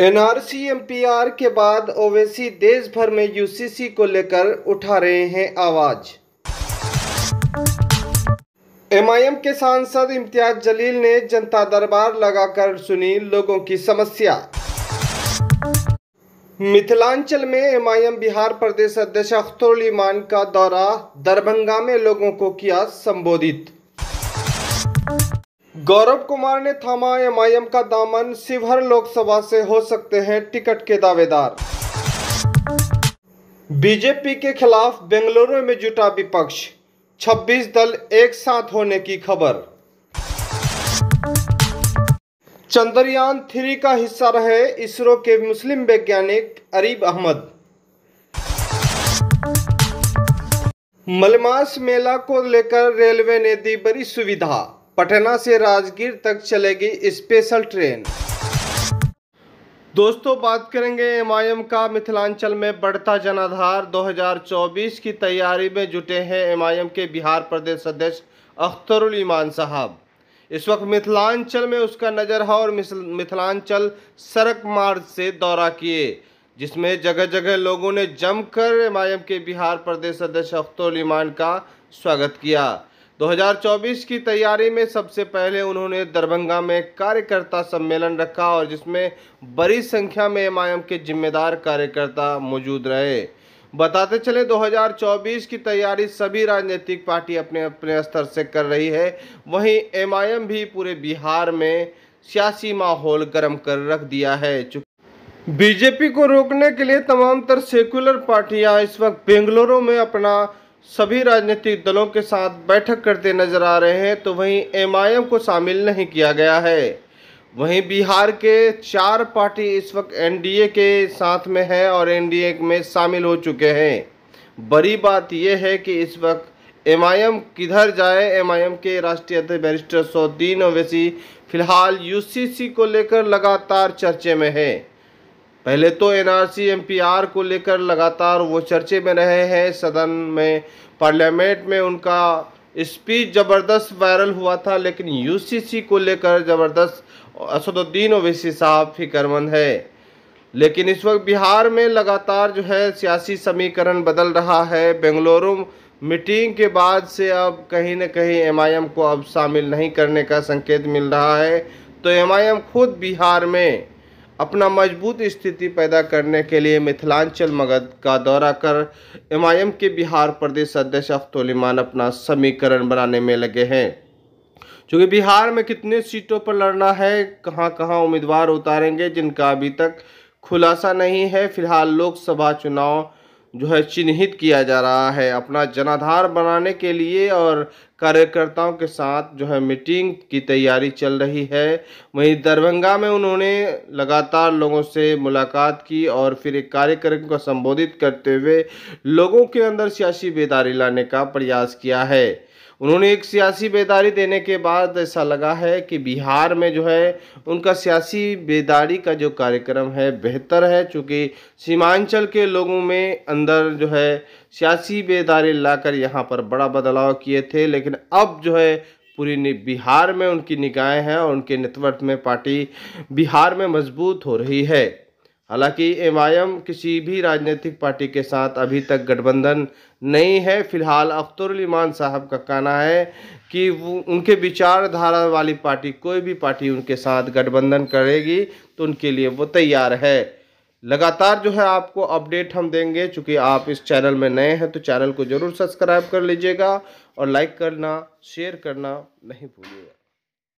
NRC MPR के बाद ओवैसी देश भर में यूसीसी को लेकर उठा रहे हैं आवाज एमआईएम के सांसद इम्तियाज जलील ने जनता दरबार लगाकर सुनी लोगों की समस्या मिथिलांचल में एमआईएम बिहार प्रदेश अध्यक्ष अख्तर ईमान का दौरा दरभंगा में लोगों को किया संबोधित गौरव कुमार ने थामा एमआईएम का दामन शिवहर लोकसभा से हो सकते हैं टिकट के दावेदार बीजेपी के खिलाफ बेंगलुरु में जुटा विपक्ष 26 दल एक साथ होने की खबर चंद्रयान थ्री का हिस्सा रहे इसरो के मुस्लिम वैज्ञानिक अरीब अहमद मलमास मेला को लेकर रेलवे ने दी बड़ी सुविधा पटना से राजगीर तक चलेगी स्पेशल ट्रेन दोस्तों बात करेंगे एम का मिथिलांचल में बढ़ता जनाधार 2024 की तैयारी में जुटे हैं एम के बिहार प्रदेश अध्यक्ष अख्तरुल ईमान साहब इस वक्त मिथिलांचल में उसका नज़र है और मिथिलांचल सड़क मार्ग से दौरा किए जिसमें जगह जगह लोगों ने जमकर एम के बिहार प्रदेश अध्यक्ष अख्तरुल ईमान का स्वागत किया 2024 की तैयारी में सबसे पहले उन्होंने दरभंगा में कार्यकर्ता सम्मेलन रखा और जिसमें बड़ी संख्या में एमआईएम के जिम्मेदार कार्यकर्ता मौजूद रहे बताते चले 2024 की तैयारी सभी राजनीतिक पार्टी अपने अपने स्तर से कर रही है वहीं एमआईएम भी पूरे बिहार में सियासी माहौल गर्म कर रख दिया है बीजेपी को रोकने के लिए तमाम तर सेकुलर पार्टियां इस वक्त बेंगलुरु में अपना सभी राजनीतिक दलों के साथ बैठक करते नजर आ रहे हैं तो वहीं एमआईएम को शामिल नहीं किया गया है वहीं बिहार के चार पार्टी इस वक्त एनडीए के साथ में है और एनडीए में शामिल हो चुके हैं बड़ी बात यह है कि इस वक्त एमआईएम किधर जाए एमआईएम के राष्ट्रीय अध्यक्ष बैरिस्टर सौद्दीन ओवैसी फिलहाल यूसीसी को लेकर लगातार चर्चे में है पहले तो एनआरसी एमपीआर को लेकर लगातार वो चर्चे में रहे हैं सदन में पार्लियामेंट में उनका स्पीच ज़बरदस्त वायरल हुआ था लेकिन यूसीसी को लेकर ज़बरदस्त असदुद्दीन ओवैसी साहब फिक्रमंद है लेकिन इस वक्त बिहार में लगातार जो है सियासी समीकरण बदल रहा है बेंगलुरु मीटिंग के बाद से अब कहीं ना कहीं एमआईएम को अब शामिल नहीं करने का संकेत मिल रहा है तो एमआईएम खुद बिहार में अपना मजबूत स्थिति पैदा करने के लिए मिथिलांचल मगध का दौरा कर एमआईएम के बिहार प्रदेश अध्यक्ष अफ्तुलमान अपना समीकरण बनाने में लगे हैं चूँकि बिहार में कितने सीटों पर लड़ना है कहाँ कहाँ उम्मीदवार उतारेंगे जिनका अभी तक खुलासा नहीं है फिलहाल लोकसभा चुनाव जो है चिन्हित किया जा रहा है अपना जनाधार बनाने के लिए और कार्यकर्ताओं के साथ जो है मीटिंग की तैयारी चल रही है वहीं दरभंगा में उन्होंने लगातार लोगों से मुलाकात की और फिर एक कार्यक्रम को संबोधित करते हुए लोगों के अंदर सियासी बेदारी लाने का प्रयास किया है उन्होंने एक सियासी बेदारी देने के बाद ऐसा लगा है कि बिहार में जो है उनका सियासी बेदारी का जो कार्यक्रम है बेहतर है चूँकि सीमांचल के लोगों में अंदर जो है सियासी बेदारी लाकर यहाँ पर बड़ा बदलाव किए थे लेकिन अब जो है पूरी बिहार में उनकी निकाय हैं और उनके नेतृत्व में पार्टी बिहार में मजबूत हो रही है हालांकि एम किसी भी राजनीतिक पार्टी के साथ अभी तक गठबंधन नहीं है फिलहाल अख्तरलीमान साहब का कहना है कि उनके विचारधारा वाली पार्टी कोई भी पार्टी उनके साथ गठबंधन करेगी तो उनके लिए वो तैयार है लगातार जो है आपको अपडेट हम देंगे चूँकि आप इस चैनल में नए हैं तो चैनल को ज़रूर सब्सक्राइब कर लीजिएगा और लाइक करना शेयर करना नहीं भूलिएगा